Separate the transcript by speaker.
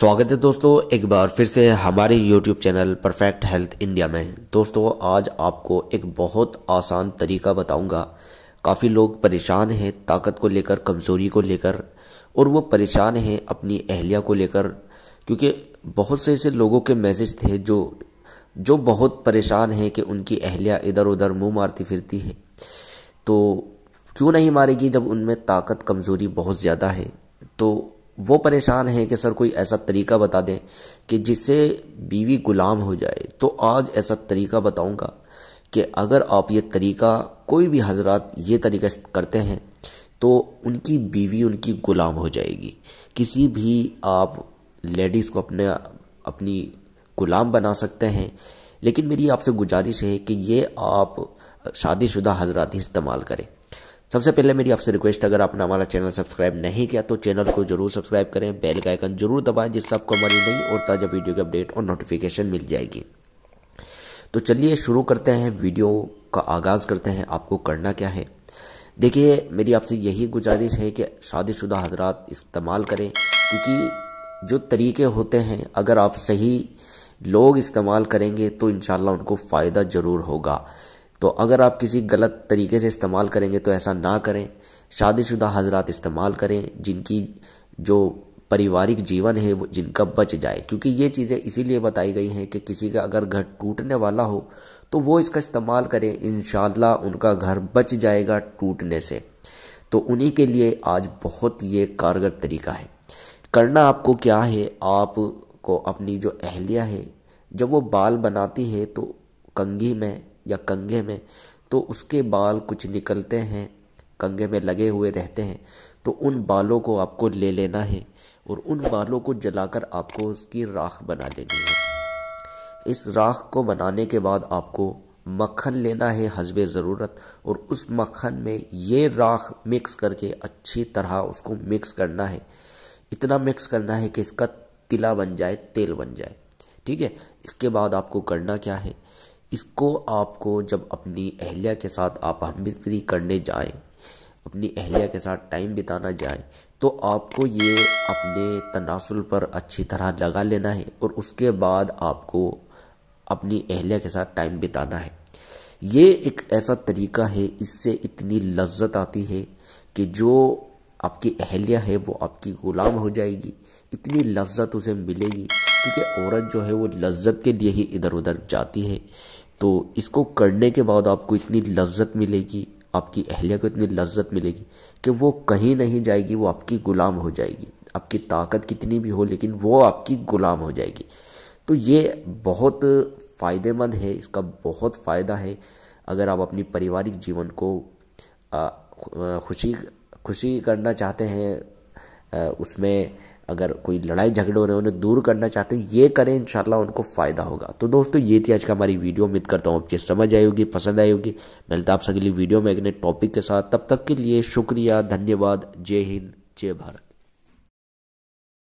Speaker 1: स्वागत है दोस्तों एक बार फिर से हमारे YouTube चैनल परफेक्ट हेल्थ इंडिया में दोस्तों आज आपको एक बहुत आसान तरीका बताऊंगा काफ़ी लोग परेशान हैं ताकत को लेकर कमज़ोरी को लेकर और वो परेशान हैं अपनी अहलिया को लेकर क्योंकि बहुत से ऐसे लोगों के मैसेज थे जो जो बहुत परेशान हैं कि उनकी अहलिया इधर उधर मुँह मारती फिरती है तो क्यों नहीं मारेगी जब उनमें ताकत कमज़ोरी बहुत ज़्यादा है तो वो परेशान हैं कि सर कोई ऐसा तरीका बता दें कि जिससे बीवी गुलाम हो जाए तो आज ऐसा तरीका बताऊंगा कि अगर आप ये तरीका कोई भी हजरत ये तरीका करते हैं तो उनकी बीवी उनकी गुलाम हो जाएगी किसी भी आप लेडीज़ को अपने अपनी गुलाम बना सकते हैं लेकिन मेरी आपसे गुजारिश है कि ये आप शादीशुदा हजरात ही इस्तेमाल करें सबसे पहले मेरी आपसे रिक्वेस्ट अगर आपने हमारा चैनल सब्सक्राइब नहीं किया तो चैनल को जरूर सब्सक्राइब करें बेल का आइकन जरूर दबाएं जिससे आपको हमारी नई और ताज़ा वीडियो की अपडेट और नोटिफिकेशन मिल जाएगी तो चलिए शुरू करते हैं वीडियो का आगाज़ करते हैं आपको करना क्या है देखिए मेरी आपसे यही गुजारिश है कि शादीशुदा हजरात इस्तेमाल करें क्योंकि जो तरीके होते हैं अगर आप सही लोग इस्तेमाल करेंगे तो इन उनको फ़ायदा ज़रूर होगा तो अगर आप किसी गलत तरीके से इस्तेमाल करेंगे तो ऐसा ना करें शादीशुदा हजरात इस्तेमाल करें जिनकी जो पारिवारिक जीवन है वो जिनका बच जाए क्योंकि ये चीज़ें इसीलिए बताई गई हैं कि किसी का अगर घर टूटने वाला हो तो वो इसका इस्तेमाल करें इन उनका घर बच जाएगा टूटने से तो उन्हीं के लिए आज बहुत ये कारगर तरीका है करना आपको क्या है आपको अपनी जो अहलिया है जब वो बाल बनाती है तो कंघी में या कंघे में तो उसके बाल कुछ निकलते हैं कंघे में लगे हुए रहते हैं तो उन बालों को आपको ले लेना है और उन बालों को जलाकर आपको उसकी राख बना लेनी है इस राख को बनाने के बाद आपको मक्खन लेना है हजब ज़रूरत और उस मक्खन में ये राख मिक्स करके अच्छी तरह उसको मिक्स करना है इतना मिक्स करना है कि इसका तिला बन जाए तेल बन जाए ठीक है इसके बाद आपको करना क्या है इसको आपको जब अपनी अहलिया के साथ आप हम बिस्तरी करने जाएं अपनी अहलिया के साथ टाइम बिताना जाएं तो आपको ये अपने तनासुल पर अच्छी तरह लगा लेना है और उसके बाद आपको अपनी अहलिया के साथ टाइम बिताना है ये एक ऐसा तरीका है इससे इतनी लज्जत आती है कि जो आपकी अहलिया है वो आपकी ग़ुलाम हो जाएगी इतनी लज्जत उसे मिलेगी क्योंकि औरत जो है वो लज्जत के लिए ही इधर उधर जाती है तो इसको करने के बाद आपको इतनी लज्जत मिलेगी आपकी अहलिया को इतनी लज्जत मिलेगी कि वो कहीं नहीं जाएगी वो आपकी ग़ुलाम हो जाएगी आपकी ताकत कितनी भी हो लेकिन वो आपकी ग़ुलाम हो जाएगी तो ये बहुत फ़ायदेमंद है इसका बहुत फ़ायदा है अगर आप अपनी पारिवारिक जीवन को खुशी खुशी करना चाहते हैं उसमें अगर कोई लड़ाई झगड़े हो रहे हैं उन्हें दूर करना चाहते हो ये करें इन उनको फ़ायदा होगा तो दोस्तों ये थी आज का हमारी वीडियो उम्मीद करता हूँ आपके समझ आई होगी पसंद आई होगी मिलता आपसे अगली वीडियो में एक नए टॉपिक के साथ तब तक के लिए शुक्रिया धन्यवाद जय हिंद जय भारत